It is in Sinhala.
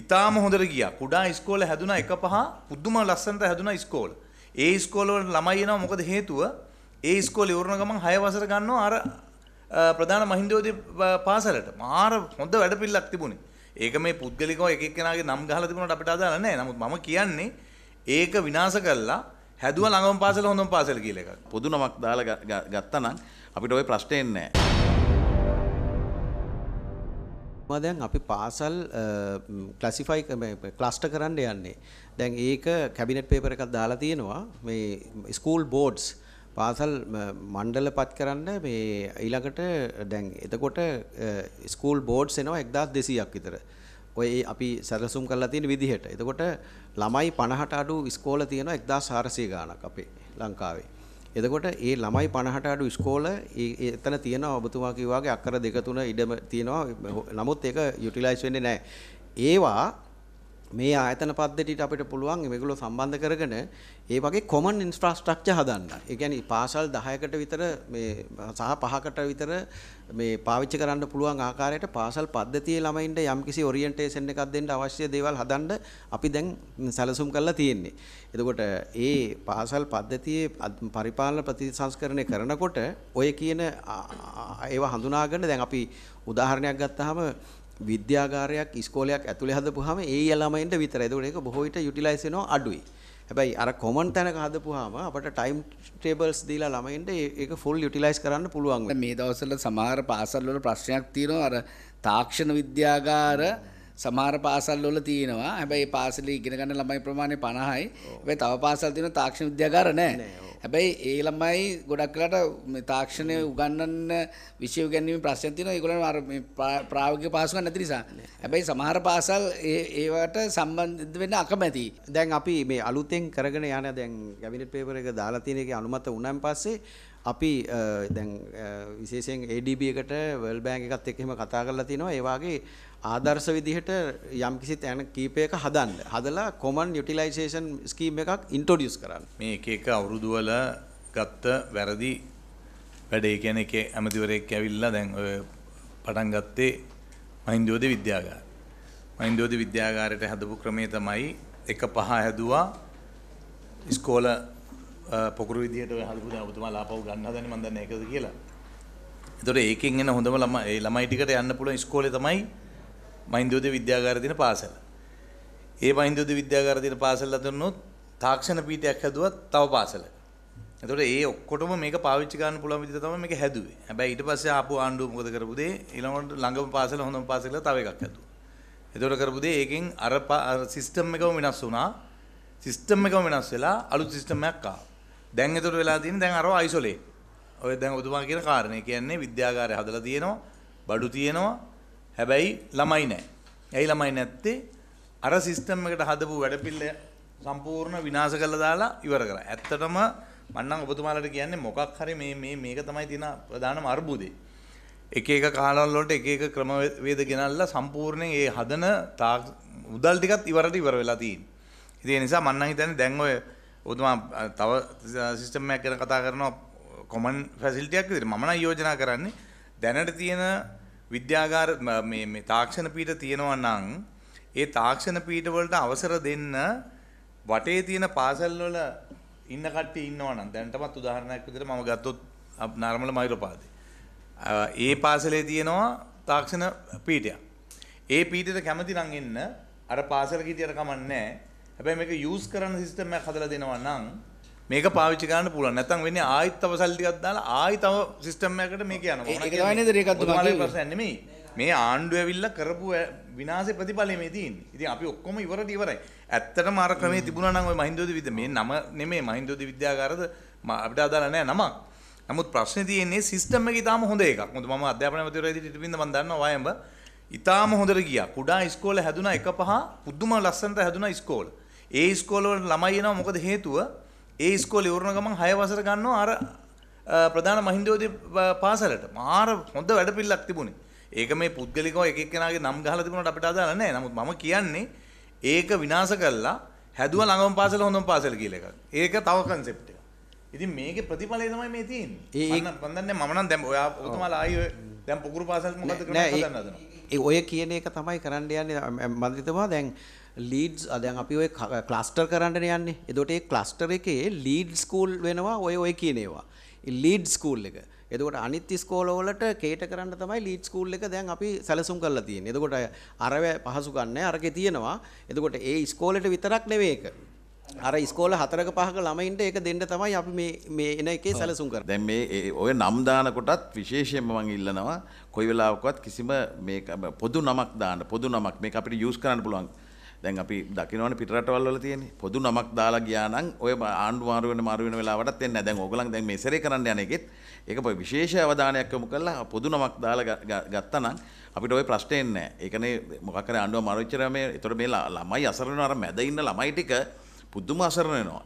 ඉතාම හොඳට ගියා. කුඩා ඉස්කෝල හැදුනා එක පහ පුදුම ලස්සනට හැදුනා ඉස්කෝල. ඒ ඉස්කෝල වල ළමයි එනවා මොකද හේතුව? ඒ ඉස්කෝලේ ඉවරන ගමන් 6 වසර ගන්නවා අර ප්‍රධාන මහින්දෝදේ පාසලට. මාර හොඳ වැඩපිළිවෙලක් තිබුණේ. ඒක මේ පුද්ගලිකව එක එක්කෙනාගේ නම් ගහලා තිබුණාට අපිට අදාළ නැහැ. නමුත් මම කියන්නේ ඒක විනාශ කරලා හැදුව ළඟම පාසල හොඳම පාසල කියලා එකක්. පොදු නමක් දාලා ගත්තා නම් අපිට ওই ප්‍රශ්නේ නැහැ. මම දැන් අපි පාසල් ක්ලසිෆයි ක්ලස්ටර් කරන්න යන්නේ. දැන් ඒක කැබිනට් පේපර් එකක් දාලා තියෙනවා. මේ ස්කූල් බෝඩ්ස් පාසල් මණ්ඩල පත් කරන්න මේ ඊළඟට දැන් එතකොට ස්කූල් බෝඩ්ස් එනවා 1200ක් විතර. ඔය අපි සැලසුම් කරලා තියෙන විදිහට. එතකොට ළමයි 50ට අඩු ඉස්කෝල තියෙනවා 1400 ගාණක් අපේ ලංකාවේ. එතකොට ඒ ළමයි 50ට අඩු ඉස්කෝල එතන තියෙනවා ඔබතුමා කිව්වාගේ අක්කර දෙක තුන ඉඩම තියෙනවා. නමුත් ඒක යුටිලයිස් වෙන්නේ නැහැ. ඒවා මේ ආයතන පද්ධතියට අපිට පුළුවන් මේගොල්ලෝ සම්බන්ධ කරගෙන ඒ වගේ common infrastructure හදන්න. ඒ කියන්නේ පාසල් 10කට විතර මේ සහ 5කට විතර මේ පාවිච්චි කරන්න පුළුවන් ආකාරයට පාසල් පද්ධතියේ ළමයින්ට යම්කිසි orientation එකක් දෙන්න අවශ්‍ය දේවල් හදන්න අපි දැන් සැලසුම් කරලා තියෙන්නේ. එතකොට ඒ පාසල් පද්ධතියේ පරිපාලන ප්‍රතිසංස්කරණය කරනකොට ඔය කියන ඒවා හඳුනාගෙන දැන් අපි උදාහරණයක් ගත්තාම විද්‍යාගාරයක් ඉස්කෝලයක් ඇතුලේ හදපුවාම ඒ ළමයින්ට විතරයි. ඒකට ඒක බොහෝ විට යුටිලයිස් වෙනවා අඩුයි. හැබැයි අර කොමන් තැනක හදපුවාම අපට ටයිම් ටේබල්ස් දීලා ළමයින්ට ඒක ෆුල් යුටිලයිස් කරන්න පුළුවන්. මේ දවස්වල සමහර පාසල් වල ප්‍රශ්නයක් තියෙනවා අර තාක්ෂණ විද්‍යාගාර සමහර පාසල් වල තියෙනවා හැබැයි පාසල ඉගෙන ගන්න ළමයි ප්‍රමාණය 50යි. හැබැයි තව පාසල් තියෙනවා තාක්ෂණ විද්‍යාගාර නැහැ. හැබැයි ඒ ළමයි ගොඩක් වෙලාට මේ තාක්ෂණය උගන්වන්න විෂය උගන්වීමේ ප්‍රශ්න තියෙනවා. ඒගොල්ලන් අර මේ ප්‍රායෝගික පහසුකම් නැති නිසා. හැබැයි සමහර පාසල් ඒ ඒවට සම්බන්ධ වෙන්න අකමැති. දැන් අපි මේ අලුතෙන් කරගෙන යන දැන් කැබිනට් පේපර් එක දාලා තියෙන එකේ අනුමත වුණාන් පස්සේ අපි දැන් විශේෂයෙන් ADB එකට වර්ල්ඩ් බැංක් එකත් එක්ක එහෙම කතා කරලා තිනවා ඒ වගේ ආදර්ශ විදිහට යම්කිසි තැන කීපයක හදන්න. හදලා common utilization scheme එකක් introduce කරන්න. මේ එක එක අවුරුදු වල ගත්ත වැරදි වැඩ ඒ කියන්නේ එකේ ඇමතිවරයෙක් ඇවිල්ලා දැන් ඔය පටන් ගත්තේ මහින්දෝද විද්‍යාගාර. මහින්දෝද විද්‍යාගාරයට හදපු ක්‍රමය තමයි එක පහ හැදුවා ඉස්කෝල පොකුරු විදිහට ඔය හදපු දැන් ඔබතුමාලා ආපහු ගන්න හදන්නේ මම දන්නේ ඒකද කියලා. ඒතකොට ඒකෙන් එන හොඳම ළමයි ඒ ළමයි ටිකට යන්න පුළුවන් ඉස්කෝලේ තමයි මහින්දෝදය විද්‍යාගාරය තියෙන පාසල. ඒ මහින්දෝදය විද්‍යාගාරය තියෙන පාසල අතනොත් තාක්ෂණ පීඨයක් හැදුවත් තව පාසලක. එතකොට ඒ ඔක්කොටම මේක පාවිච්චි ගන්න පුළුවන් විදිහ තමයි මේක හැදුවේ. හැබැයි ඊට පස්සේ ආපු ආණ්ඩුව මොකද කරපු දේ ඊළඟට ළඟම පාසල හොඳම පාසල කියලා තව එකක් හැදුවා. එතකොට කරපු දේ ඒකෙන් අර සිස්ටම් එකම වෙනස් වුණා. සිස්ටම් එකම වෙනස් වෙලා අලුත් සිස්ටම් එකක් ආවා. දැන් එතකොට වෙලා තියෙන්නේ දැන් අරව අයිසොලේට්. ඔය දැන් ඔබතුමා කියන කාරණේ කියන්නේ විද්‍යාගාරය හදලා තියෙනවා, බඩු තියෙනවා, හැබැයි ළමයි නැහැ. ඇයි ළමයි නැත්තේ? අර සිස්ටම් එකට හදපු වැඩපිල්ල සම්පූර්ණ විනාශ කරලා දාලා ඉවර කරා. ඇත්තටම මම නම් ඔබතුමාලට කියන්නේ මොකක් හරි මේ මේ මේක තමයි තියෙන ප්‍රධානම අර්බුදේ. එක එක කාලවල වලට එක එක ක්‍රමවේද ගෙනල්ලා සම්පූර්ණයෙන් ඒ හදන උදල් ටිකත් ඉවරට ඉවර වෙලා තියෙන්නේ. ඉතින් ඒ නිසා මම නම් හිතන්නේ දැන් ඔය ඔබතුමා තව සිස්ටම් එකක් ගැන කතා කරනවා කොමන් ෆැසිලිටියක් විදිහට මම නම් යෝජනා කරන්නේ දැනට තියෙන විද්‍යාගාර මේ තාක්ෂණ පීඨ තියෙනවා නම් ඒ තාක්ෂණ පීඨ වලට අවසර දෙන්න වටේ තියෙන පාසල් වල ඉන්න කට්ටිය ඉන්නවා නම් දැනටමත් උදාහරණයක් විදිහට මම ගත්තොත් නාර්මල මෛරපාදේ. ඒ පාසලේ තියෙනවා තාක්ෂණ පීඨයක්. ඒ පීඨයට කැමති නම් එන්න අර පාසල කීටියට කමන්නේ නැහැ. හැබැයි මේක යූස් කරන සිස්ටම් එකක් හදලා දෙනවා නම් මේක පාවිච්චි කරන්න පුළුවන්. නැත්නම් වෙන්නේ ආයෙත් තව සල්ලි ටිකක් දාලා ආයෙ තව සිස්ටම් එකකට මේක යනවා. ඒක තමයි නේද ඒකත් තමයි ප්‍රශ්න නෙමෙයි. මේ ආණ්ඩුව ඇවිල්ලා කරපු විනාශේ ප්‍රතිඵලය මේ තියෙන්නේ. ඉතින් අපි ඔක්කොම ඉවරට ඉවරයි. ඇත්තටම අර ක්‍රමේ තිබුණා නම් ওই මහින්දෝද විද්‍ය මේ නම නෙමෙයි මහින්දෝද විද්‍යාගාරද අපිට අදාළ නැහැ නමක්. නමුත් ප්‍රශ්නේ තියෙන්නේ සිස්ටම් එක ඊටාම හොඳ එකක්. මොකද මම අධ්‍යාපන මැතිවරයා ඉදිරියට බින්ද මම දන්නවා වයඹ ඉතාම හොඳට ගියා. කුඩා ඉස්කෝලේ හැදුනා එක පහ පුදුම ලස්සනට හැදුනා ඉස්කෝල. ඒ ඉස්කෝල වල ළමයි එනවා මොකද හේතුව ඒ ස්කෝල ඉවරණ ගමන් හය වසර ගන්නවා අර ප්‍රධාන මහින්දෝදය පාසලට මාර හොඳ වැඩ පිල්ලක් තිබුණේ ඒක මේ පුද්ගලිකව එකක්ෙනගේ නම් ගහල තිබුණට අපට අදාල නෑ නමුත් ම කියන්නේ ඒක විනාස කරලා හැදුව ළඟම පාසල හොඳම පාසල කියල එකක් ඒක තව කන්සෙප්ට ඉතින් මේක ප්‍රතිඵලය තමයි මේ තියන් ඒ පදන්න මනන් දැම් ඔයා ඔතුමලා අය දැම් පොකුරු පාසල් මොකද ඒ ඔය කියන එක තමයි කරන්න යන්නේ මන්දිතවා දැන් ලීඩ්ස් අදැන් අපි ඔය ක්ලස්ටර් කරන්න යන්නේ එදොට ඒ ක්ලස්ටර එකේ ලීඩ් ස්කූල් වෙනවා ඔය ඔය කියනේවා ලීඩ් ස්කූල් එක එදකොට අනිත් ස්කෝලවලට කේට කරන්න තමයි ලීඩ් ස්කූල් එක දැන් අපි සැලසුම් කරලා තියෙන්නේ. එතකොට අරව පහසු ගන්න අරකේ තියෙනවා. එතකොට ඒ ස්කෝලෙට විතරක් නෙවෙයි ඒක. අර ස්කෝල හතරක පහක ළමයින්ට ඒක දෙන්න තමයි අපි මේ මේ එන එකේ සැලසුම් කරන්නේ. දැන් මේ ඔය නම් දාන කොටත් විශේෂයෙන්ම මම ඉල්ලනවා කොයි වෙලාවකවත් කිසිම මේ පොදු නමක් දාන්න පොදු නමක් මේක අපිට යූස් කරන්න පුළුවන්. දැන් අපි දකිනවනේ පිටරටවල් වල තියෙන්නේ පොදු නමක් දාලා ගියා නම් ඔය ආණ්ඩු මාරු වෙන මාරු වෙන වෙලාවටත් එන්නේ නැහැ. දැන් ඕගොල්ලන් දැන් මේ සරේ කරන්න යන එකෙත් ඒක පොයි විශේෂ අවධානයක් යොමු කරලා පොදු නමක් දාලා ගත්තා නම් අපිට ওই ප්‍රශ්නේ එන්නේ නැහැ. ඒකනේ මොකක් හරි ආණ්ඩුව මාරු වෙච්ච මේ ඒතර මේ ළමයි අසරණ අර මැද ඉන්න ළමයි ටික පුදුම අසරණ වෙනවා.